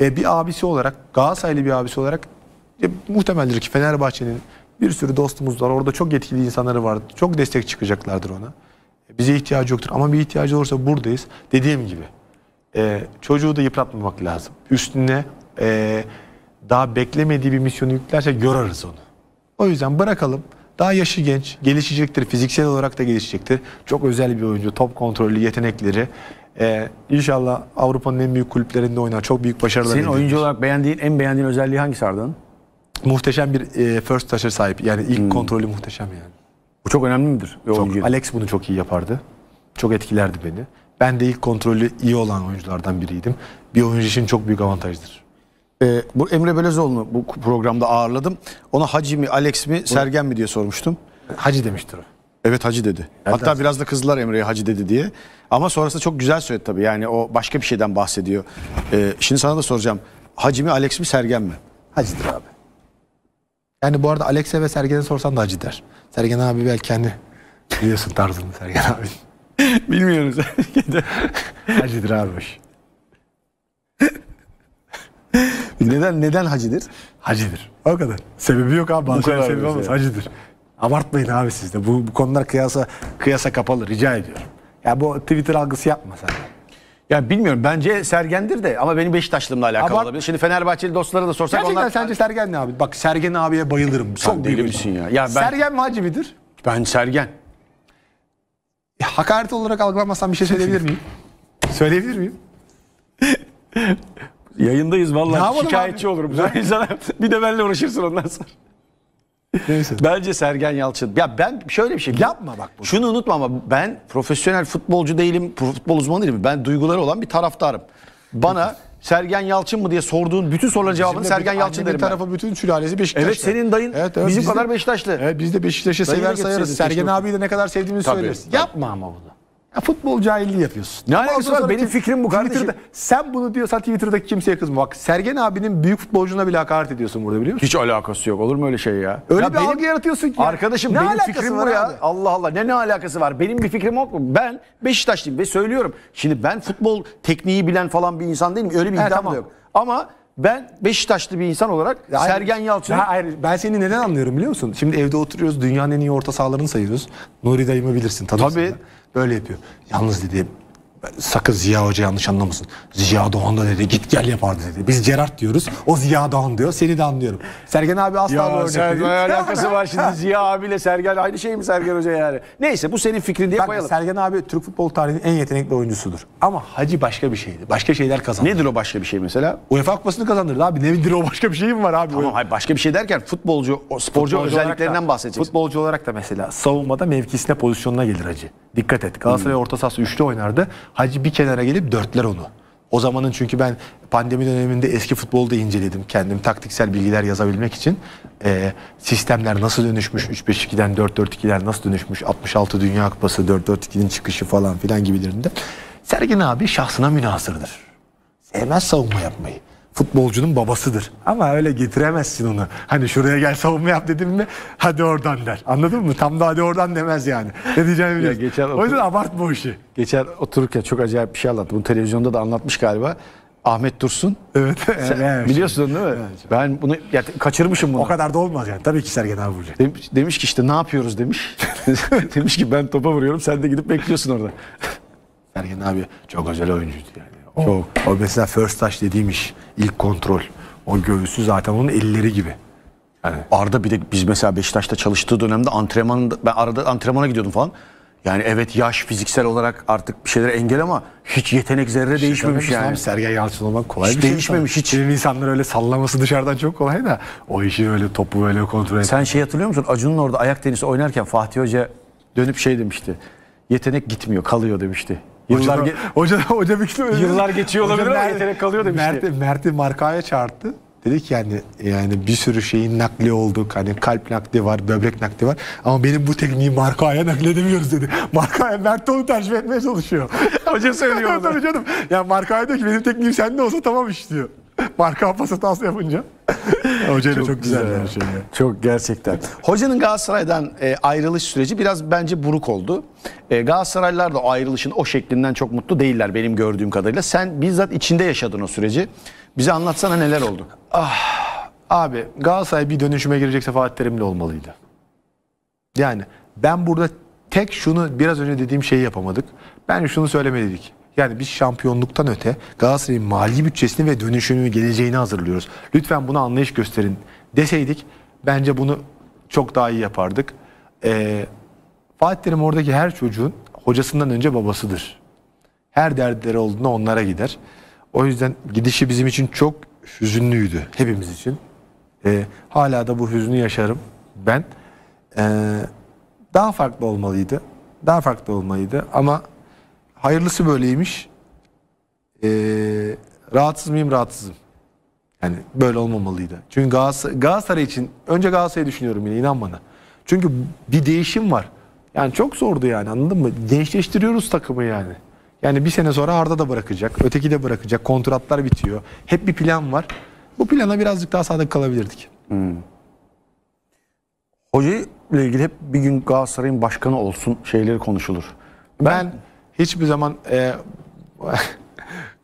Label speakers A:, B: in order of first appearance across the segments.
A: e, bir abisi olarak Galatasaraylı bir abisi olarak e, muhtemeldir ki Fenerbahçe'nin bir sürü dostumuz var. Orada çok yetkili insanları var. Çok destek çıkacaklardır ona. E, bize ihtiyacı yoktur ama bir ihtiyacı olursa buradayız. Dediğim gibi e, çocuğu da yıpratmamak lazım. Üstüne e, daha beklemediği bir misyonu yüklerse görürüz onu. O yüzden bırakalım. Daha yaşı genç, gelişecektir, fiziksel olarak da gelişecektir. Çok özel bir oyuncu, top kontrolü, yetenekleri. Ee, inşallah Avrupa'nın en büyük kulüplerinde oynar. Çok büyük başarılar Senin oyuncu edilmiş. olarak beğendiğin, en beğendiğin özelliği hangisi Arda'nın? Muhteşem bir e, first touch'a sahip. Yani ilk hmm. kontrolü muhteşem yani. Bu çok önemli midir? Çok. Alex bunu çok iyi yapardı. Çok etkilerdi beni. Ben de ilk kontrolü iyi olan oyunculardan biriydim. Bir oyuncu için çok büyük avantajdır.
B: Ee, bu Emre Belezoğlu'nu bu programda ağırladım. Ona Hacı mi Alex mi, Sergen mi diye sormuştum. Hacı demiştir o. Evet hacı dedi. Hatta Nereden? biraz da kızdılar Emre'ye hacı dedi diye. Ama sonrasında çok güzel söyledi tabii. Yani o başka bir şeyden bahsediyor. Ee, şimdi sana da soracağım. Hacı mı, Alex mi Sergen mi? Hacıdır abi.
A: Yani bu arada Alex'e ve Sergen'e sorsan da hacı der. Sergen abi belki kendi biliyorsun tarzını Sergen abi. Bilmiyoruz. hacıdır abi. neden neden hacıdır? Hacıdır. O kadar. Sebebi yok abi. Bu kadar sebebi Yani. Hacıdır. Abartmayın abi siz de. Bu, bu konular kıyasa kıyasa kapalı rica ediyorum.
B: Ya bu Twitter algısı yapma sen. Ya bilmiyorum bence Sergen'dir de ama benim Beşiktaşlığımla alakalı Abart olabilir. Şimdi Fenerbahçeli dostlara da sorsak Gerçekten onlar... sence Sergen ne abi? Bak Sergen abiye bayılırım. Çok Sen deli misin ya? ya ben... Sergen mi Hacı midir? Ben Sergen. Ya, hakaret
A: olarak algılamazsan bir şey söyleyebilir miyim?
B: söyleyebilir miyim? Yayındayız vallahi. Şikayetçi abi? olurum. bir de benimle uğraşırsın ondan sonra. Neyse. Bence Sergen Yalçın. Ya ben şöyle bir şey. Yapma bak bunu. Şunu unutma ama ben profesyonel futbolcu değilim, futbol uzmanı değilim. Ben duyguları olan bir taraftarım. Bana Sergen Yalçın mı diye sorduğun bütün soruların cevabını Bizim Sergen Yalçın annemin derim ben.
A: tarafı bütün sülalesi Beşiktaşlı. Evet senin dayın bizim kadar
B: Beşiktaşlı. Evet, biz de Beşiktaş'ı sever sayarız. Sergen abiyi
A: de ne kadar sevdiğimizi Tabii, söyleriz.
B: Yapma ama bunu. Ya futbol cahilliği yapıyorsun.
A: Ne alakası var? Benim fikrim bu kardeşim. sen bunu diyorsan Twitter'daki kimseye
B: kızma. Bak Sergen abinin büyük futbolcuna bile hakaret ediyorsun burada biliyor musun? Hiç alakası yok. Olur mu öyle şey ya? Öyle ya bir benim, algı yaratıyorsun ki. Arkadaşım ne benim fikrim bu ya. Allah Allah ne ne alakası var? Benim bir fikrim yok mu? Ben Beşiktaşlıyım ve söylüyorum. Şimdi ben futbol tekniği bilen falan bir insan değilim. Öyle bir iddiam evet, tamam. da yok. Ama ben Beşiktaşlı bir insan olarak ya Sergen Yalçın'ı... Hayır, ben seni neden anlıyorum biliyor
A: musun? Şimdi evde oturuyoruz, dünyanın en iyi orta sahalarını sayıyoruz. Nuri dayımı bilirsin, Tabii. Böyle yapıyor. Yalnız dedi sakın Ziya Hoca yanlış anlamasın. Ziya Doğan da dedi git gel yapardı dedi. Biz Gerard diyoruz. O Ziya Doğan diyor. Seni de anlıyorum. Sergen abi asla ya, örnek Sergen alakası var şimdi Ziya
B: abiyle Sergen aynı şey mi Sergen Hoca yani? Neyse bu senin fikrin diye Bak, koyalım. Sergen abi Türk futbol tarihinin en yetenekli oyuncusudur.
A: Ama Hacı başka bir şeydi. Başka şeyler kazandı. Nedir o başka bir şey mesela? UEFA Kupası'nı kazandırdı abi. Nedir o başka bir şey mi var abi? Tamam hayır başka bir şey derken futbolcu, o, sporcu futbolcu özelliklerinden da, bahsedeceğiz. Futbolcu olarak da mesela savunmada mevkisine pozisyonuna gelir Hacı. Dikkat et. Galatasaray hmm. orta sahası üçlü oynardı. Hacı bir kenara gelip dörtler onu. O zamanın çünkü ben pandemi döneminde eski futbolda inceledim. Kendim taktiksel bilgiler yazabilmek için. E, sistemler nasıl dönüşmüş, 3-5-2'den 4-4-2'ler nasıl dönüşmüş, 66 Dünya Kupası, 4-4-2'nin çıkışı falan filan gibilerinde. Sergin abi şahsına münasırdır. Sevmez savunma yapmayı futbolcunun babasıdır. Ama öyle getiremezsin onu. Hani şuraya gel savunma yap dedim mi
B: hadi oradan der. Anladın mı? Tam da hadi oradan demez
A: yani. Ne diyeceğimi Ya geçen
B: o yüzden abartma o işi. Geçen otururken çok acayip bir şey anlattı. Bunu televizyonda da anlatmış galiba. Ahmet Dursun. Evet. Sen evet. Biliyorsun değil mi? Evet. Ben bunu ya, kaçırmışım bunu. O kadar da olmaz yani. Tabii ki Sergen abi vuracak. Demiş, demiş ki işte ne yapıyoruz demiş. demiş ki ben topa vuruyorum sen de gidip bekliyorsun orada.
A: Sergen abi çok özel oyuncuydu yani. O. Oh. Çok. O mesela first touch dediğim iş.
B: İlk kontrol. O göğsü zaten onun elleri gibi. Yani. Arda bir de biz mesela Beşiktaş'ta çalıştığı dönemde antrenman ben arada antrenmana gidiyordum falan. Yani evet yaş fiziksel olarak artık bir şeylere engel ama hiç yetenek zerre hiç değişmemiş yani. Abi, Sergen Yalçın olmak kolay hiç bir şey. Değişmemiş hiç. Şimdi insanlar öyle sallaması dışarıdan çok kolay da o işi öyle topu öyle kontrol etmek. Sen şey hatırlıyor musun? Acun'un orada ayak tenisi oynarken Fatih Hoca dönüp şey demişti. Yetenek gitmiyor kalıyor demişti. Yıllar hoca, hoca, hoca bir yıllar geçiyor olabilir hoca ama Mert, yetenek kalıyor demişti. Mert'i
A: Mert markaya çağırdı. Dedik yani yani bir sürü şeyin nakli olduk. Hani kalp nakli var, böbrek nakli var. Ama benim bu tekniği markaya nakledemiyoruz dedi. Markaya Mert de onu tercih etmeye çalışıyor. hoca söylüyor onu. Tabii canım. Ya yani markaya diyor ki benim tekniğim sende olsa tamam iş diyor.
B: Marka pas hatası yapınca. Hocayla çok, çok güzel bir şey. Çok gerçekten. Hocanın Galatasaray'dan e, ayrılış süreci biraz bence buruk oldu. E, Galatasaraylılar da o ayrılışın o şeklinden çok mutlu değiller benim gördüğüm kadarıyla. Sen bizzat içinde yaşadın o süreci. Bize anlatsana neler oldu. Ah, abi Galatasaray bir dönüşüme girecekse Fatih Terim'le
A: olmalıydı. Yani ben burada tek şunu biraz önce dediğim şeyi yapamadık. Ben şunu söylemeliydik. Yani biz şampiyonluktan öte Galatasaray'ın mali bütçesini ve dönüşümü geleceğini hazırlıyoruz. Lütfen buna anlayış gösterin deseydik bence bunu çok daha iyi yapardık. Ee, Fatih Terim oradaki her çocuğun hocasından önce babasıdır. Her derdleri olduğunda onlara gider. O yüzden gidişi bizim için çok hüzünlüydü hepimiz için. Ee, hala da bu hüzünü yaşarım ben. Ee, daha farklı olmalıydı. Daha farklı olmalıydı ama hayırlısı böyleymiş. E, rahatsız mıyım? Rahatsızım. Yani böyle olmamalıydı. Çünkü Galatasaray, Galatasaray için önce Galatasaray'ı düşünüyorum yine inan bana. Çünkü bir değişim var. Yani çok zordu yani anladın mı? Gençleştiriyoruz takımı yani. Yani bir sene sonra Arda da bırakacak. Öteki de bırakacak. Kontratlar bitiyor. Hep bir
B: plan var. Bu plana birazcık daha sadık kalabilirdik. Hmm. Hoca ile ilgili hep bir gün Galatasaray'ın başkanı olsun şeyleri konuşulur. Ben, ben
A: hiçbir zaman e,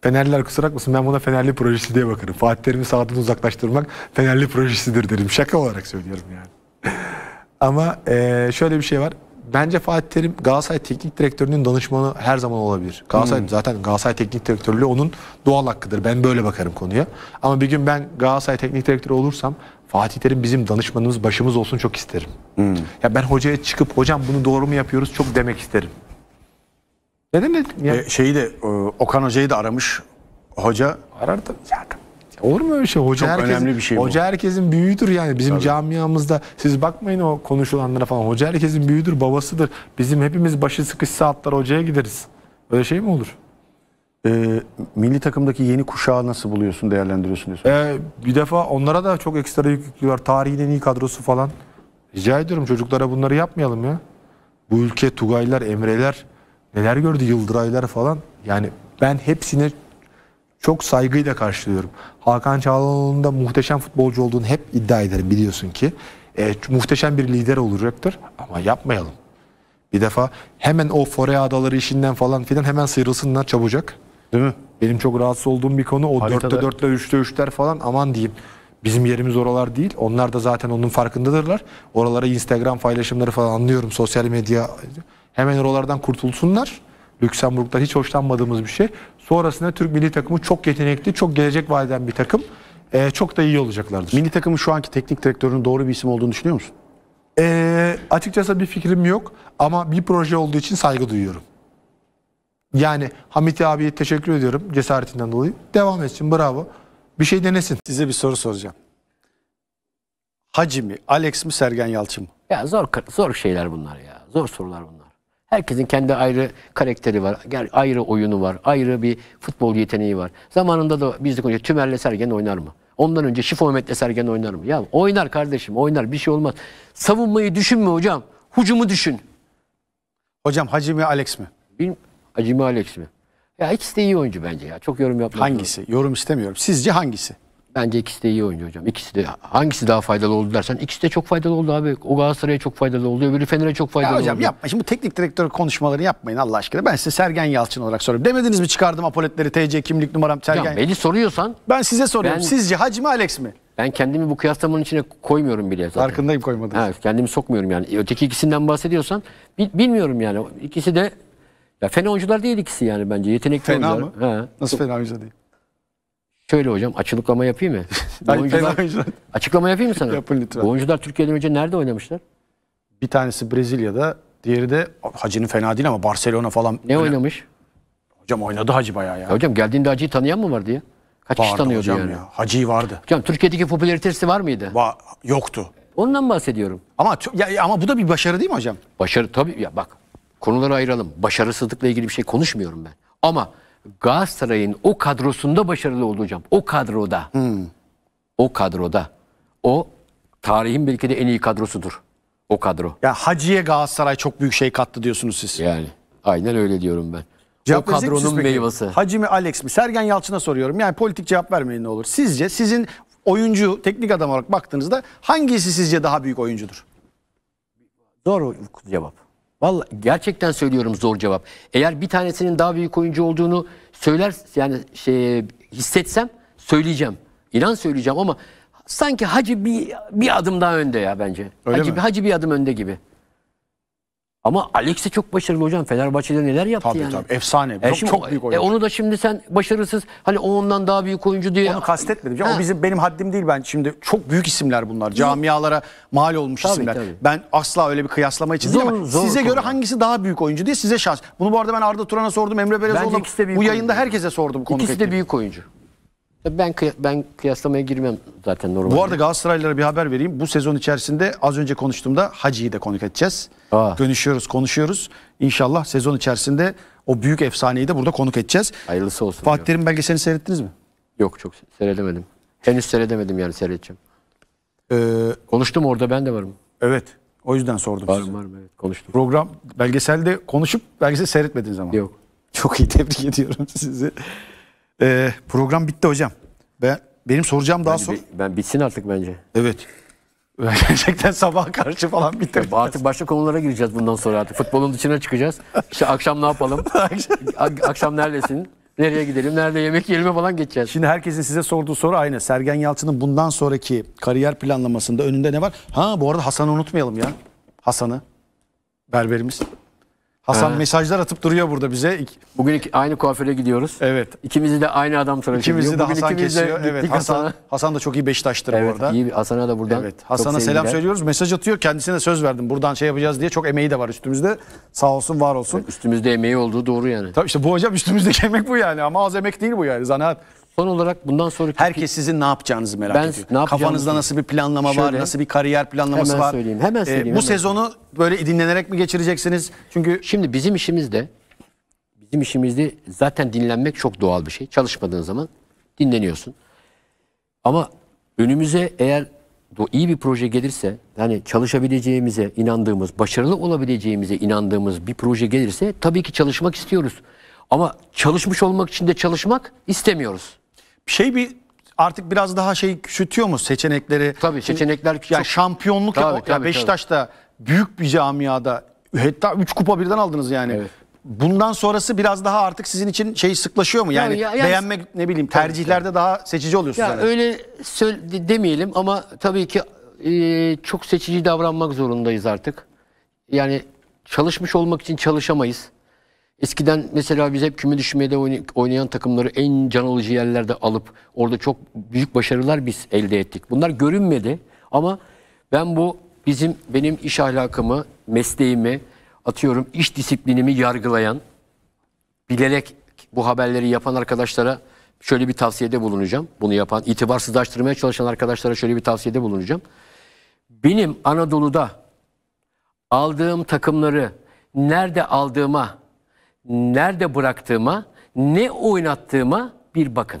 A: Fenerliler kusura bakmasın ben buna Fenerli projesi diye bakarım. Fatih Terim'i sağdan uzaklaştırmak Fenerli projesidir derim. Şaka olarak söylüyorum yani. Ama e, şöyle bir şey var. Bence Fatih Terim Galatasaray Teknik Direktörü'nün danışmanı her zaman olabilir. Galatasaray hmm. zaten Galatasaray Teknik Direktörlüğü onun doğal hakkıdır. Ben böyle bakarım konuya. Ama bir gün ben Galatasaray Teknik Direktörü olursam Fatih Terim bizim danışmanımız başımız olsun çok isterim. Hmm. Ya ben hocaya çıkıp hocam bunu doğru mu yapıyoruz çok demek isterim.
B: Neden dedim ya? E, şeyi de e, Okan Hoca'yı da aramış. Hoca arar da zaten.
A: Olur mu öyle şey? Hoca Çok herkesin, önemli bir şey bu. Hoca herkesin büyüdür yani. Bizim Tabii. camiamızda siz bakmayın o konuşulanlara falan. Hoca herkesin büyüdür babasıdır. Bizim hepimiz başı sıkışsa atlar hocaya
B: gideriz. Öyle şey mi olur? Ee, milli takımdaki yeni kuşağı nasıl buluyorsun, değerlendiriyorsun diyorsun?
A: Ee, bir defa onlara da çok ekstra yük yüklüyor. Tarihin en iyi kadrosu falan. Rica ediyorum çocuklara bunları yapmayalım ya. Bu ülke Tugaylar, Emreler, neler gördü Yıldıraylar falan. Yani ben hepsini çok saygıyla karşılıyorum. Hakan Çağlanoğlu'nun da muhteşem futbolcu olduğunu hep iddia ederim biliyorsun ki. E, muhteşem bir lider olacaktır ama yapmayalım. Bir defa hemen o Forea Adaları işinden falan filan hemen sıyrılsınlar çabucak. Değil mi? Benim çok rahatsız olduğum bir konu o Haritada... 4'te 4'ler 3'te 3'ler falan aman diyeyim. Bizim yerimiz oralar değil. Onlar da zaten onun farkındadırlar. Oralara Instagram paylaşımları falan anlıyorum sosyal medya. Hemen oralardan kurtulsunlar. Lüksemburg'da hiç hoşlanmadığımız bir şey. Sonrasında Türk milli takımı çok yetenekli, çok gelecek vadeden bir takım. Ee, çok da iyi olacaklardır. Milli takımın şu anki teknik direktörünün doğru bir isim olduğunu düşünüyor musun? Ee, açıkçası bir fikrim yok ama bir proje olduğu için saygı duyuyorum. Yani Hamit abiye teşekkür ediyorum cesaretinden dolayı. Devam etsin bravo
C: bir şey denesin. Size bir soru soracağım. Hacı mı, Alex mi, Sergen Yalçın mı? Ya zor zor şeyler bunlar ya. Zor sorular bunlar. Herkesin kendi ayrı karakteri var. Yani ayrı oyunu var. Ayrı bir futbol yeteneği var. Zamanında da biz de konuşuyoruz. Tümer'le Sergen oynar mı? Ondan önce Şifo Mehmet'le Sergen oynar mı? Ya oynar kardeşim oynar bir şey olmaz. Savunmayı düşünme hocam. Hucumu düşün. Hocam Hacı mı Alex mi? Bilmiyorum. Hacı mı Alex mi? Ya ikisi de iyi oyuncu bence ya. Çok yorum yapmak Hangisi? Lazım. Yorum istemiyorum. Sizce hangisi? Bence ikisi de iyi oyuncu hocam. İkisi de. Hangisi daha faydalı oldu dersen ikisi de çok faydalı oldu abi. O Galatasaray'a çok faydalı oldu. Öbürü Fener'e çok faydalı ya hocam, oldu. Hocam yapma. Şimdi bu teknik direktör konuşmaları yapmayın Allah aşkına.
B: Ben size Sergen Yalçın olarak soruyorum. Demediniz mi çıkardım apoletleri, TC kimlik numaram Sergen? Ya beni soruyorsan. Ben size soruyorum. Ben, Sizce
C: Hacı mı Alex mi? Ben kendimi bu kıyaslamanın içine koymuyorum bile zaten. Farkındayım koymadınız. Ha, kendimi sokmuyorum yani. Öteki ikisinden bahsediyorsan bilmiyorum yani. İkisi de ya fena oyuncular değil ikisi yani bence. Yetenekli fena oyuncular. Fena mı? He. Nasıl fena oyuncu değil? Şöyle hocam açıklama yapayım mı? oyuncular, oyuncular. Açıklama yapayım mı sana? Yapın lütfen. Bu oyuncular Türkiye'den önce nerede
B: oynamışlar? Bir tanesi Brezilya'da, diğeri de Hacı'nın fena değil ama Barcelona falan. Ne öyle... oynamış? Hocam oynadı Hacı bayağı ya. ya
C: hocam geldiğinde Hacı'yı tanıyan mı vardı ya? Kaç vardı kişi tanıyordu hocam yani? Ya. Hacı vardı. Hocam Türkiye'deki popülaritesi var mıydı? Va yoktu. Ondan bahsediyorum. Ama ya, ama bu da bir başarı değil mi hocam? Başarı tabii ya bak Konuları ayıralım. Başarısızlıkla ilgili bir şey konuşmuyorum ben. Ama Galatasaray'ın o kadrosunda başarılı olacağım. O kadroda. Hmm. O kadroda. O tarihin belki de en iyi kadrosudur. O kadro. Ya Hacı'ye Galatasaray çok büyük şey kattı diyorsunuz siz. Yani aynen öyle diyorum ben. Cevap o kadronun meyvesi.
B: Hacı mı Alex mi? Sergen Yalçın'a soruyorum. Yani politik cevap vermeyin ne olur. Sizce sizin oyuncu teknik adam olarak baktığınızda hangisi sizce daha büyük oyuncudur?
C: Doğru cevap. Vallahi gerçekten söylüyorum zor cevap. Eğer bir tanesinin daha büyük oyuncu olduğunu söyler yani şey hissetsem söyleyeceğim. İnan söyleyeceğim ama sanki Hacı bir bir adım daha önde ya bence. Öyle Hacı mi? Hacı bir adım önde gibi. Ama Alex de çok başarılı hocam. Fenerbahçe'de neler yaptı tabii, yani. Tabii efsane. E çok, şimdi, çok büyük e, oyuncu. E onu da şimdi sen başarısız hani o ondan daha büyük oyuncu diye. Onu
B: kastetmedim. Ha. O bizim benim haddim değil ben. Şimdi çok büyük isimler bunlar. Camialara mal olmuş tabii, isimler. Tabii. Ben asla öyle bir kıyaslama için zor, değil ama zor size konu. göre hangisi daha büyük oyuncu diye size şans. Bunu bu arada ben Arda Turan'a sordum. Emre Belezoğlu'na bu yayında oyuncu. herkese sordum. Konu ikisi de
C: büyük oyuncu. Ben kıy ben kıyaslamaya girmem zaten normal. Bu arada
B: Galatasaraylılara bir haber vereyim. Bu sezon içerisinde az önce konuştuğumda Hacı'yı da konuk edeceğiz. Aa. Görüşüyoruz, konuşuyoruz. İnşallah sezon içerisinde
C: o büyük efsaneyi de burada konuk edeceğiz. Hayırlısı olsun. Fatih Terim belgeselini seyrettiniz mi? Yok çok seyredemedim. Henüz seyredemedim yani seyredeceğim. Ee, Konuştum orada ben de varım. Evet.
B: O yüzden sordum varım, size. Varım evet konuştum. Program belgeselde konuşup belgesel seyretmediniz zaman. Yok. Çok iyi tebrik ediyorum sizi. Ee, program bitti hocam. Ben
C: benim soracağım daha sonra. Ben bitsin artık bence. Evet. Gerçekten sabah karşı falan bitir. Artık başka konulara gireceğiz bundan sonra artık. Futbolun dışına çıkacağız. İşte akşam ne yapalım? akşam neredesin? Nereye gidelim? Nerede yemek yiyelim falan geçeceğiz. Şimdi herkesin size sorduğu
B: soru aynı. Sergen Yalçın'ın bundan sonraki kariyer planlamasında önünde ne var? Ha bu arada Hasan'ı unutmayalım ya. Hasan'ı. Berberimiz. Hasan ha. mesajlar atıp duruyor burada
C: bize. Bugün aynı kuaföre gidiyoruz. Evet. İkimizi de aynı adam tarafı. İkimizi ediyor. de Bugün Hasan kesiyor. De evet Hasan, Hasan da çok iyi Beşiktaş'tır evet, bu arada. Evet Hasan'a da buradan Evet Hasan'a selam söylüyoruz. Mesaj atıyor.
B: Kendisine söz verdim. Buradan şey yapacağız diye çok emeği de var üstümüzde. Sağ olsun var olsun. Evet,
C: üstümüzde emeği olduğu
B: doğru yani. Tabii işte bu hocam üstümüzdeki emek bu yani ama az emek değil bu yani zanaat. Son olarak bundan sonra herkes sizin ne yapacağınızı merak ben, ediyor. Ne Kafanızda nasıl bir planlama şöyle, var, nasıl bir kariyer planlaması hemen var? Söyleyeyim, hemen söyleyeyim. Ee, bu hemen. sezonu
C: böyle dinlenerek mi geçireceksiniz? Çünkü şimdi bizim işimizde bizim işimizde zaten dinlenmek çok doğal bir şey. Çalışmadığın zaman dinleniyorsun. Ama önümüze eğer iyi bir proje gelirse, yani çalışabileceğimize inandığımız, başarılı olabileceğimize inandığımız bir proje gelirse tabii ki çalışmak istiyoruz. Ama çalışmış olmak için de çalışmak istemiyoruz şey bir artık biraz daha şey küçültüyor mu seçenekleri? Tabii seçenekler küçük. Yani şampiyonluk tabii, ya, tabii, Beşiktaş'ta
B: büyük bir camiada hatta 3 kupa birden aldınız yani. Evet. Bundan sonrası biraz daha artık sizin için şey sıklaşıyor mu? Yani, yani, yani beğenmek ne bileyim tercihlerde tabii. daha seçici oluyorsunuz. Ya öyle
C: söyle, demeyelim ama tabii ki e, çok seçici davranmak zorundayız artık. Yani çalışmış olmak için çalışamayız. Eskiden mesela biz hep küme düşmede oynayan takımları en can alıcı yerlerde alıp orada çok büyük başarılar biz elde ettik. Bunlar görünmedi ama ben bu bizim benim iş ahlakımı, mesleğimi, atıyorum iş disiplinimi yargılayan, bilerek bu haberleri yapan arkadaşlara şöyle bir tavsiyede bulunacağım. Bunu yapan, itibarsızlaştırmaya çalışan arkadaşlara şöyle bir tavsiyede bulunacağım. Benim Anadolu'da aldığım takımları nerede aldığıma nerede bıraktığıma, ne oynattığıma bir bakın.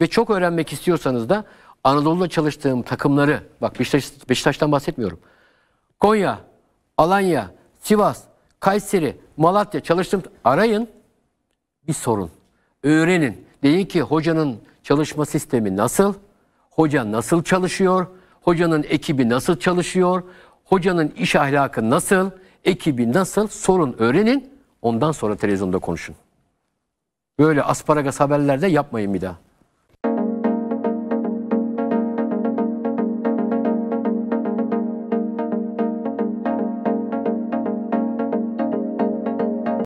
C: Ve çok öğrenmek istiyorsanız da Anadolu'da çalıştığım takımları, bak Beşiktaş, Beşiktaş'tan bahsetmiyorum. Konya, Alanya, Sivas, Kayseri, Malatya çalıştım. Arayın, bir sorun. Öğrenin. Deyin ki hocanın çalışma sistemi nasıl? Hoca nasıl çalışıyor? Hocanın ekibi nasıl çalışıyor? Hocanın iş ahlakı nasıl? Ekibi nasıl? Sorun, öğrenin Ondan sonra televizyonda konuşun. Böyle asparagas haberlerde yapmayın bir daha.